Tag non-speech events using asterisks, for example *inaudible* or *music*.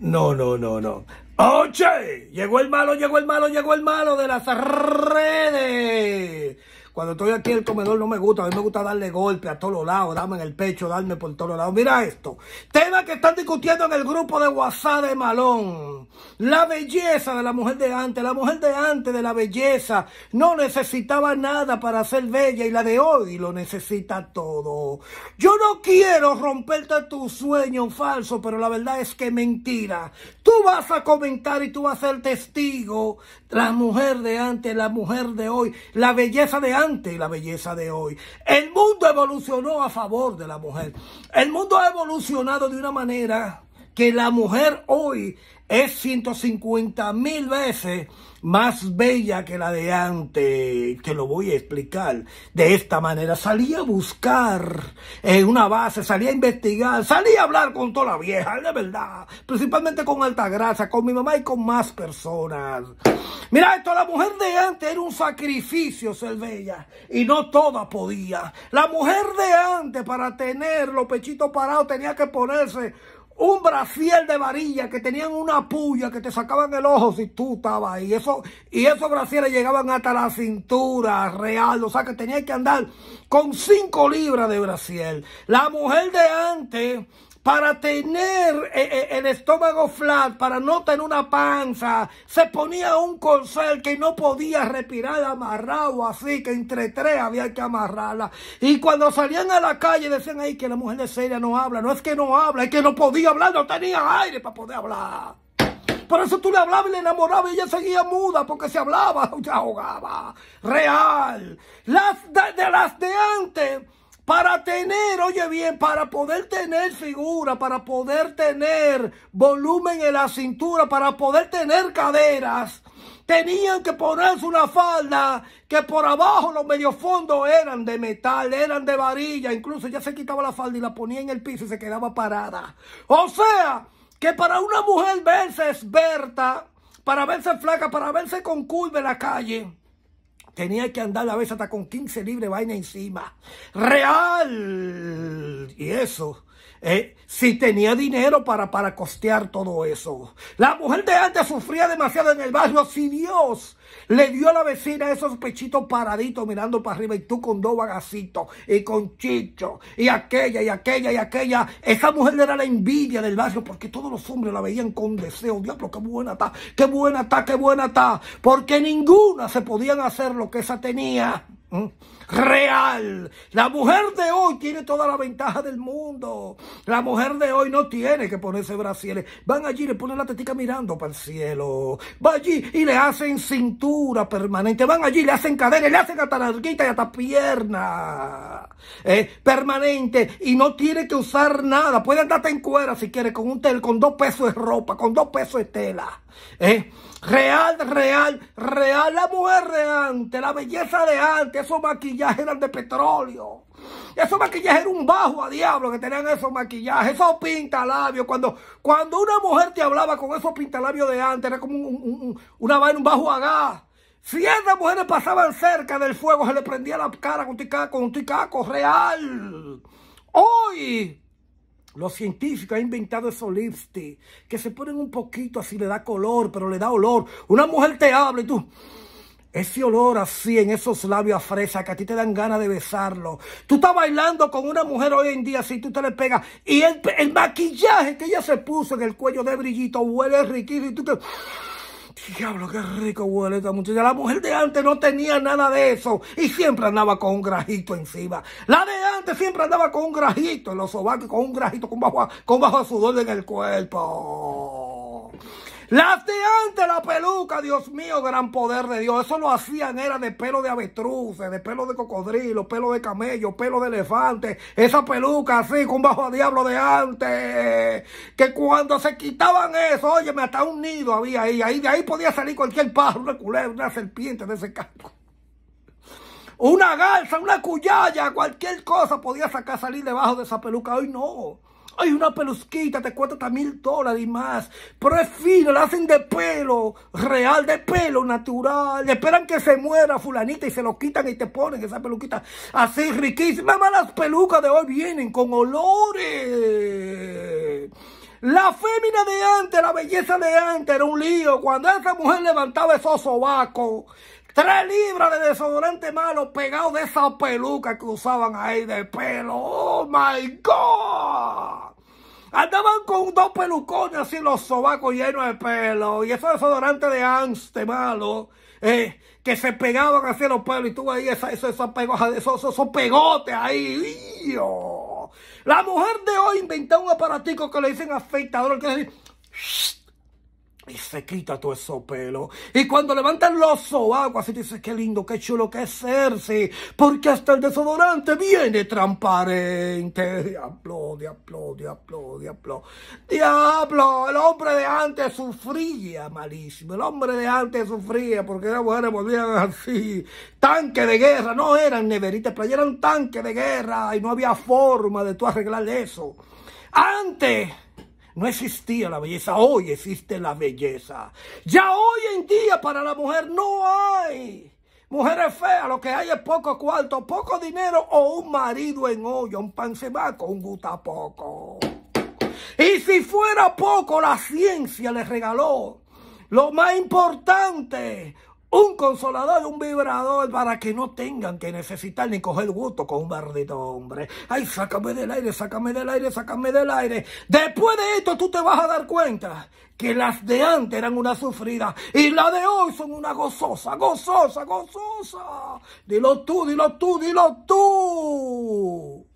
No, no, no, no. ¡Oche! ¡Oh, llegó el malo, llegó el malo, llegó el malo de las redes. Cuando estoy aquí en el comedor no me gusta. A mí me gusta darle golpe a todos lados, darme en el pecho, darme por todos lados. Mira esto. Tema que están discutiendo en el grupo de WhatsApp de Malón. La belleza de la mujer de antes. La mujer de antes de la belleza no necesitaba nada para ser bella y la de hoy lo necesita todo. Yo no quiero romperte tu sueño falso, pero la verdad es que mentira. Tú vas a comentar y tú vas a ser testigo. La mujer de antes, la mujer de hoy, la belleza de antes y la belleza de hoy. El mundo evolucionó a favor de la mujer. El mundo ha evolucionado de una manera que la mujer hoy es 150 mil veces más bella que la de antes. Te lo voy a explicar. De esta manera salí a buscar en eh, una base, salía a investigar, salí a hablar con toda la vieja, de verdad. Principalmente con alta grasa, con mi mamá y con más personas. Mira esto, la mujer de antes era un sacrificio ser bella y no toda podía. La mujer de antes para tener los pechitos parados tenía que ponerse un brasier de varilla que tenían una puya que te sacaban el ojo si tú estabas ahí. Eso, y esos brasieres llegaban hasta la cintura real. O sea que tenías que andar con cinco libras de brasier. La mujer de antes para tener eh, eh, el estómago flat, para no tener una panza, se ponía un corcel que no podía respirar amarrado así, que entre tres había que amarrarla. Y cuando salían a la calle decían, ahí que la mujer de seria no habla, no es que no habla, es que no podía hablar, no tenía aire para poder hablar. Por eso tú le hablabas y le enamorabas y ella seguía muda porque se hablaba, *laughs* ya ahogaba. Real. Las de las de antes para tener, oye bien, para poder tener figura, para poder tener volumen en la cintura, para poder tener caderas, tenían que ponerse una falda que por abajo los fondos eran de metal, eran de varilla, incluso ya se quitaba la falda y la ponía en el piso y se quedaba parada. O sea, que para una mujer verse esbelta, para verse flaca, para verse con curva en la calle, Tenía que andar a veces hasta con 15 libres vaina encima. Real. Y eso eh, si tenía dinero para, para costear todo eso. La mujer de antes sufría demasiado en el barrio. Si Dios le dio a la vecina esos pechitos paraditos mirando para arriba y tú con dos bagacitos y con chicho y aquella y aquella y aquella. Esa mujer era la envidia del barrio porque todos los hombres la veían con deseo. Diablo, qué buena está, qué buena está, qué buena está. Porque ninguna se podían hacer lo que esa tenía real. La mujer de hoy tiene toda la ventaja del mundo. La mujer de hoy no tiene que ponerse brasieres. Van allí, le ponen la tetica mirando para el cielo. Va allí y le hacen cintura permanente. Van allí, le hacen cadera, le hacen hasta larguita y hasta pierna. Eh, permanente y no tiene que usar nada. Puede andarte en cuera si quiere con un tel, con dos pesos de ropa, con dos pesos de tela. Eh. Real, real, real la mujer de antes, la belleza de antes, esos maquillajes eran de petróleo. Esos maquillajes eran un bajo a diablo que tenían esos maquillajes, esos pintalabios. Cuando, cuando una mujer te hablaba con esos pintalabios de antes, era como un, una vaina, un bajo a gas. Si mujeres pasaban cerca del fuego, se le prendía la cara con ticaco, con ticaco, real. Hoy, los científicos han inventado esos lipsticks que se ponen un poquito así, le da color, pero le da olor. Una mujer te habla y tú... Ese olor así en esos labios a fresa que a ti te dan ganas de besarlo. Tú estás bailando con una mujer hoy en día si tú te le pegas. Y el, el maquillaje que ella se puso en el cuello de brillito huele riquísimo y tú te... Diablo, qué rico huele esta muchacha. La mujer de antes no tenía nada de eso y siempre andaba con un grajito encima. La de antes siempre andaba con un grajito en los sobacos, con un grajito, con bajo, con bajo sudor en el cuerpo antes, la peluca, Dios mío, gran poder de Dios. Eso lo hacían, era de pelo de avestruces, de pelo de cocodrilo, pelo de camello, pelo de elefante. Esa peluca así, con bajo a diablo de antes. Que cuando se quitaban eso, me hasta un nido había ahí. ahí de ahí podía salir cualquier pájaro, una culebra, una serpiente de ese campo una garza, una cuyalla, cualquier cosa podía sacar salir debajo de esa peluca. Hoy no. Hay una pelusquita, te cuesta hasta mil dólares y más. Pero es fino la hacen de pelo, real, de pelo, natural. Esperan que se muera fulanita y se lo quitan y te ponen esa peluquita así riquísima. Más las pelucas de hoy vienen con olores. La fémina de antes, la belleza de antes era un lío. Cuando esa mujer levantaba esos sobacos, Tres libras de desodorante malo pegado de esa peluca que usaban ahí de pelo. ¡Oh, my God! Andaban con dos pelucones así los sobacos llenos de pelo. Y ese desodorante de Anste malo. Eh, que se pegaban así los pelos y tú ahí esa, esa, esos, esos, pegotes ahí. La mujer de hoy inventó un aparatico que le dicen afeitador. Que le y se quita todo eso pelo. Y cuando levantan los agua se dices, qué lindo, qué chulo que es porque hasta el desodorante viene transparente. *laughs* Diablo, diablo, diablo, diablo. Diablo, el hombre de antes sufría malísimo, el hombre de antes sufría porque las mujeres volvían así, tanque de guerra, no eran neveritas, pero eran tanque de guerra y no había forma de tú arreglar eso. Antes no existía la belleza, hoy existe la belleza. Ya hoy en día para la mujer no hay. Mujeres feas, lo que hay es poco cuarto, poco dinero o un marido en hoyo, un pan va un gusta poco. Y si fuera poco, la ciencia le regaló lo más importante, un consolador, un vibrador para que no tengan que necesitar ni coger gusto con un bardito hombre. Ay, sácame del aire, sácame del aire, sácame del aire. Después de esto tú te vas a dar cuenta que las de antes eran una sufrida y las de hoy son una gozosa, gozosa, gozosa. Dilo tú, dilo tú, dilo tú.